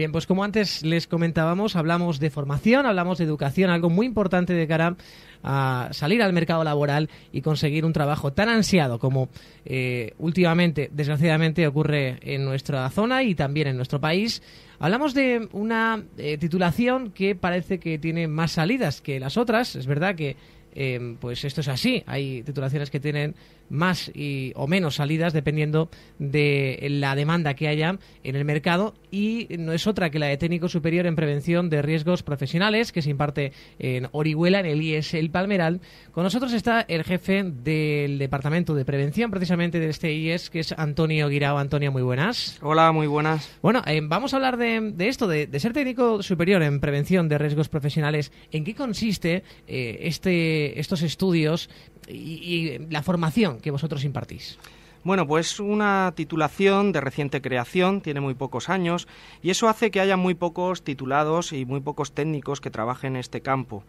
Bien, pues como antes les comentábamos, hablamos de formación, hablamos de educación, algo muy importante de cara a salir al mercado laboral y conseguir un trabajo tan ansiado como eh, últimamente, desgraciadamente, ocurre en nuestra zona y también en nuestro país. Hablamos de una eh, titulación que parece que tiene más salidas que las otras. Es verdad que Em, pues esto es así. Hay titulaciones que tienen más y, o menos salidas dependiendo de la demanda que haya en el mercado y no es otra que la de técnico superior en prevención de riesgos profesionales que se imparte en Orihuela, en el IES e El Palmeral. Con nosotros está el jefe del Departamento de Prevención precisamente de este IES, e, que es Antonio Guirao. Antonio, muy buenas. Hola, muy buenas. Bueno, em, vamos a hablar de, esto, de, ser técnico superior en prevención de riesgos profesionales. ¿En qué consiste eh, este estos estudios y, la formación que vosotros impartís? Bueno, pues una titulación de reciente creación, tiene muy pocos años, y eso hace que haya muy pocos titulados y muy pocos técnicos que trabajen en este campo.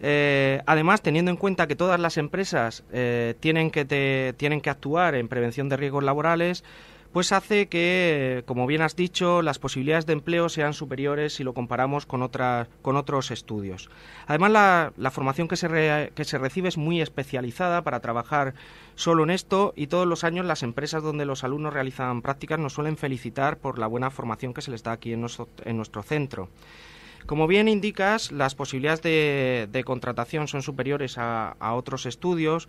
Eh, además, teniendo en cuenta que todas las empresas eh, tienen, que tienen que actuar en prevención de riesgos laborales, pues hace que, como bien has dicho, las posibilidades de empleo sean superiores si lo comparamos con, con otros estudios. Además, la, formación que se, recibe es muy especializada para trabajar solo en esto y todos los años las empresas donde los alumnos realizan prácticas nos suelen felicitar por la buena formación que se les da aquí en nuestro, centro. Como bien indicas, las posibilidades de, contratación son superiores a, a otros estudios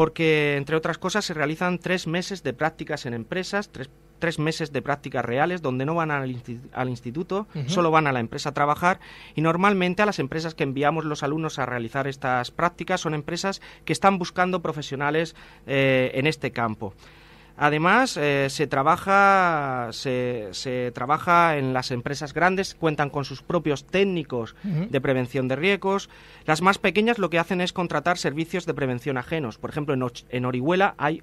porque, entre otras cosas, se realizan tres meses de prácticas en empresas, tres, meses de prácticas reales, donde no van al, instituto, solo van a la empresa a trabajar, y normalmente a las empresas que enviamos los alumnos a realizar estas prácticas son empresas que están buscando profesionales eh, en este campo. Además, eh, se, trabaja, en las empresas grandes, cuentan con sus propios técnicos de prevención de riesgos. Las más pequeñas lo que hacen es contratar servicios de prevención ajenos. Por ejemplo, en, Orihuela hay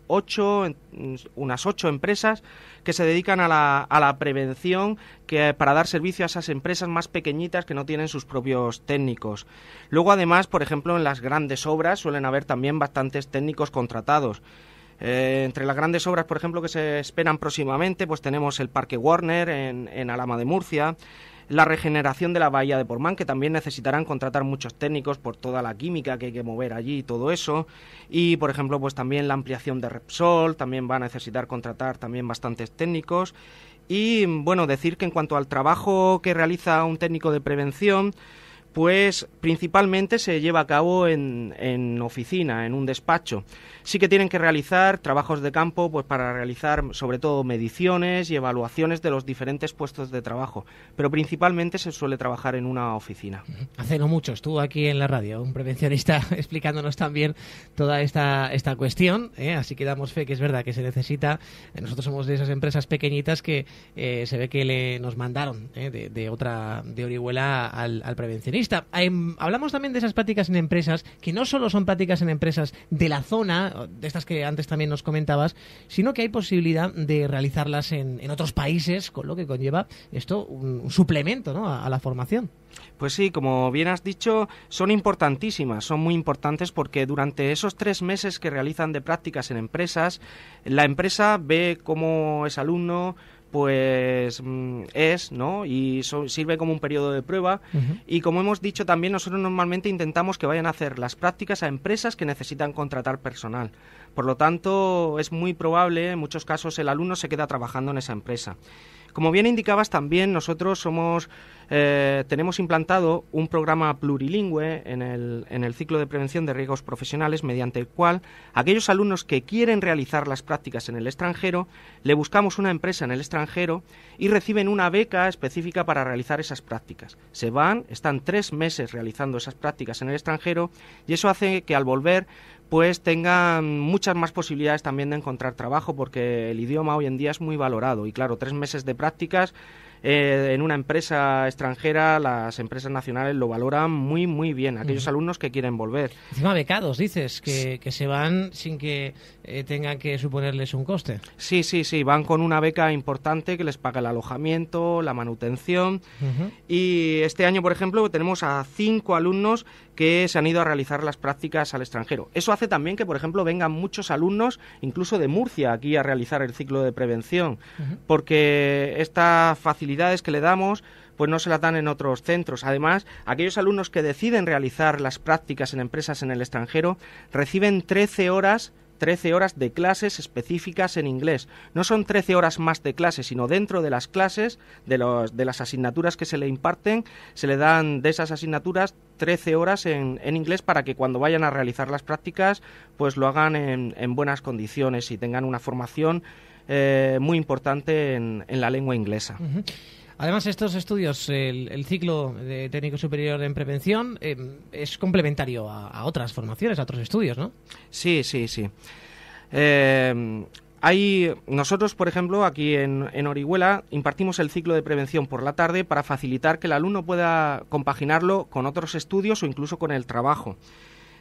unas ocho empresas que se dedican a la, a la prevención para dar servicio a esas empresas más pequeñitas que no tienen sus propios técnicos. Luego, además, por ejemplo, en las grandes obras suelen haber también bastantes técnicos contratados. Eh, entre las grandes obras, por ejemplo, que se esperan próximamente, pues tenemos el Parque Warner en, Alama de Murcia, la regeneración de la bahía de Portmán, que también necesitarán contratar muchos técnicos por toda la química que hay que mover allí y todo eso. Y, por ejemplo, pues también la ampliación de Repsol, también va a necesitar contratar también bastantes técnicos. Y, bueno, decir que en cuanto al trabajo que realiza un técnico de prevención, pues principalmente se lleva a cabo en, oficina, en un despacho. Sí que tienen que realizar trabajos de campo pues para realizar sobre todo mediciones y evaluaciones de los diferentes puestos de trabajo, pero principalmente se suele trabajar en una oficina. Hace no mucho estuvo aquí en la radio un prevencionista explicándonos también toda esta, esta cuestión, ¿eh? así que damos fe que es verdad que se necesita. Eh, nosotros somos de esas empresas pequeñitas que eh, se ve que le, nos mandaron de, otra, de Orihuela al prevencionista hablamos también de esas prácticas en empresas, que no solo son prácticas en empresas de la zona, de estas que antes también nos comentabas, sino que hay posibilidad de realizarlas en, otros países, con lo que conlleva esto un, suplemento a, a la formación. Pues sí, como bien has dicho, son importantísimas, son muy importantes porque durante esos tres meses que realizan de prácticas en empresas, la empresa ve cómo es alumno, pues mm, es, ¿no? Y sirve como un periodo de prueba. Y como hemos dicho también, nosotros normalmente intentamos que vayan a hacer las prácticas a empresas que necesitan contratar personal. Por lo tanto, es muy probable, en muchos casos, el alumno se queda trabajando en esa empresa. Como bien indicabas, también nosotros somos, eh, tenemos implantado un programa plurilingüe en el, en el ciclo de prevención de riesgos profesionales, mediante el cual aquellos alumnos que quieren realizar las prácticas en el extranjero, le buscamos una empresa en el extranjero y reciben una beca específica para realizar esas prácticas. Se van, están tres meses realizando esas prácticas en el extranjero y eso hace que al volver pues tengan muchas más posibilidades también de encontrar trabajo, porque el idioma hoy en día es muy valorado. Y claro, tres meses de prácticas eh, en una empresa extranjera, las empresas nacionales lo valoran muy, muy bien. Aquellos alumnos que quieren volver. Encima becados, dices, que, se van sin que eh, tengan que suponerles un coste. Sí, sí, sí, van con una beca importante que les paga el alojamiento, la manutención. Y este año, por ejemplo, tenemos a cinco alumnos que se han ido a realizar las prácticas al extranjero. Eso hace también que, por ejemplo, vengan muchos alumnos, incluso de Murcia, aquí a realizar el ciclo de prevención, porque estas facilidades que le damos pues no se las dan en otros centros. Además, aquellos alumnos que deciden realizar las prácticas en empresas en el extranjero reciben 13 horas 13 horas de clases específicas en inglés. No son 13 horas más de clases, sino dentro de las clases, de, los, de las asignaturas que se le imparten, se le dan de esas asignaturas 13 horas en, en inglés para que cuando vayan a realizar las prácticas, pues lo hagan en, en buenas condiciones y tengan una formación eh, muy importante en, la lengua inglesa. Además, estos estudios, el, ciclo de técnico superior en prevención, eh, es complementario a, otras formaciones, a otros estudios, ¿no? Sí, sí, sí. Eh, hay, nosotros, por ejemplo, aquí en, en, Orihuela impartimos el ciclo de prevención por la tarde para facilitar que el alumno pueda compaginarlo con otros estudios o incluso con el trabajo.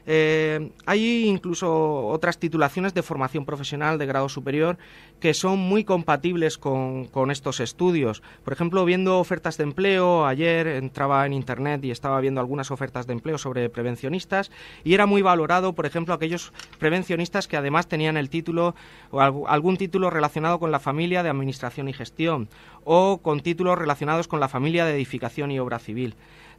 Eh, hay incluso otras titulaciones de formación profesional de grado superior que son muy compatibles con, con estos estudios. Por ejemplo, viendo ofertas de empleo, ayer entraba en Internet y estaba viendo algunas ofertas de empleo sobre prevencionistas y era muy valorado, por ejemplo, aquellos prevencionistas que además tenían el título o algún título relacionado con la familia de administración y gestión o con títulos relacionados con la familia de edificación y obra civil.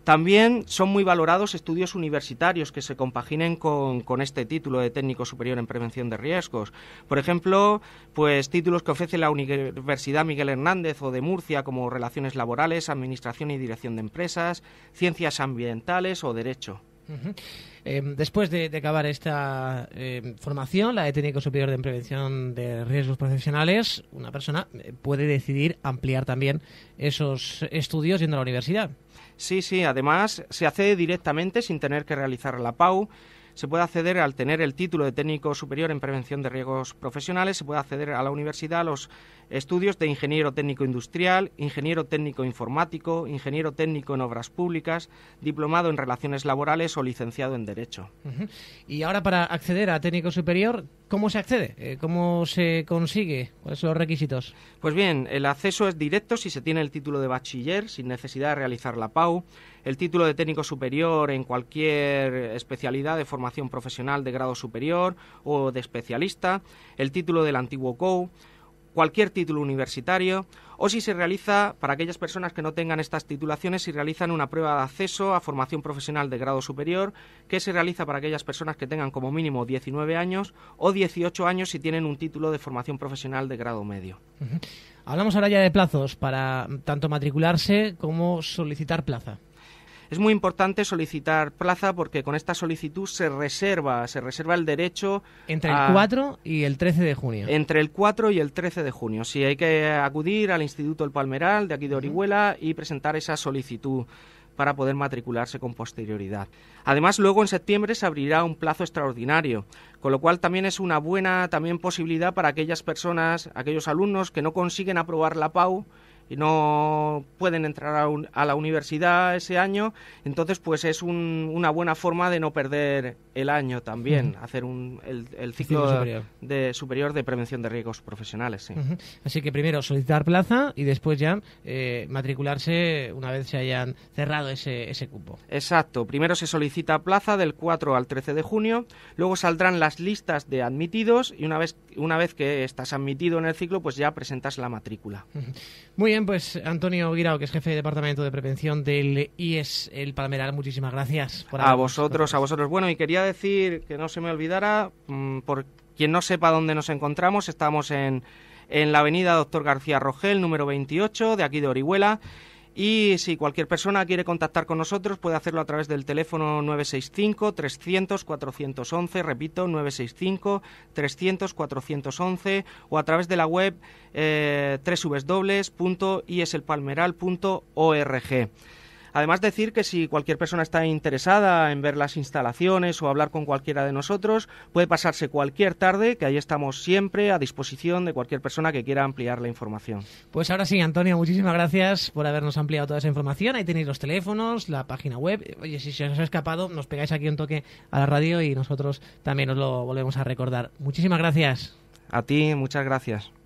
También son muy valorados estudios universitarios que se compaginen con, este título de técnico superior en prevención de riesgos. Por ejemplo, pues títulos que ofrece la Universidad Miguel Hernández o de Murcia como relaciones laborales, administración y dirección de empresas, ciencias ambientales o derecho. Em, después de, acabar esta em, formación, la de técnico superior de prevención de riesgos profesionales, una persona eh, puede decidir ampliar también esos estudios yendo a la universidad. Sí, sí, además se hace directamente sin tener que realizar la PAU se puede acceder al tener el título de técnico superior en prevención de riesgos profesionales, se puede acceder a la universidad a los estudios de ingeniero técnico industrial, ingeniero técnico informático, ingeniero técnico en obras públicas, diplomado en relaciones laborales o licenciado en derecho. Y ahora para acceder a técnico superior, ¿Cómo se accede? Eh, ¿Cómo se consigue? ¿Cuáles son los requisitos? Pues bien, el acceso es directo si se tiene el título de bachiller, sin necesidad de realizar la PAU, el título de técnico superior en cualquier especialidad de formación profesional de grado superior o de especialista, el título del antiguo COU cualquier título universitario o si se realiza para aquellas personas que no tengan estas titulaciones si realizan una prueba de acceso a formación profesional de grado superior que se realiza para aquellas personas que tengan como mínimo 19 años o 18 años si tienen un título de formación profesional de grado medio. Hablamos ahora ya de plazos para tanto matricularse como solicitar plaza. Es muy importante solicitar plaza porque con esta solicitud se reserva, se reserva el derecho. Entre el 4 y el 13 de junio. Entre el 4 y el 13 de junio. Si hay que acudir al Instituto El Palmeral de aquí de Orihuela y presentar esa solicitud para poder matricularse con posterioridad. Además, luego en septiembre se abrirá un plazo extraordinario, con lo cual también es una buena también posibilidad para aquellas personas, aquellos alumnos que no consiguen aprobar la PAU y no pueden entrar a, la universidad ese año, entonces pues es una buena forma de no perder el año también, hacer el, ciclo, superior. De, superior. de, prevención de riesgos profesionales. Así que primero solicitar plaza y después ya eh, matricularse una vez se hayan cerrado ese, ese cupo. Exacto, primero se solicita plaza del 4 al 13 de junio, luego saldrán las listas de admitidos y una vez, una vez que estás admitido en el ciclo pues ya presentas la matrícula. Muy bien pues Antonio Guirao, que es jefe de Departamento de Prevención del IES, el Palmeral, muchísimas gracias. Por a vosotros, a vosotros. Bueno, y quería decir que no se me olvidara, mm, por quien no sepa dónde nos encontramos, estamos en, en la avenida Doctor García Rogel, número 28, de aquí de Orihuela, y si cualquier persona quiere contactar con nosotros, puede hacerlo a través del teléfono 965-300-411, repito, 965-300-411, o a través de la web eh, www.ieselpalmeral.org. Además, decir que si cualquier persona está interesada en ver las instalaciones o hablar con cualquiera de nosotros, puede pasarse cualquier tarde, que ahí estamos siempre a disposición de cualquier persona que quiera ampliar la información. Pues ahora sí, Antonio, muchísimas gracias por habernos ampliado toda esa información. Ahí tenéis los teléfonos, la página web. Oye, si se os ha escapado, nos pegáis aquí un toque a la radio y nosotros también os lo volvemos a recordar. Muchísimas gracias. A ti, muchas gracias.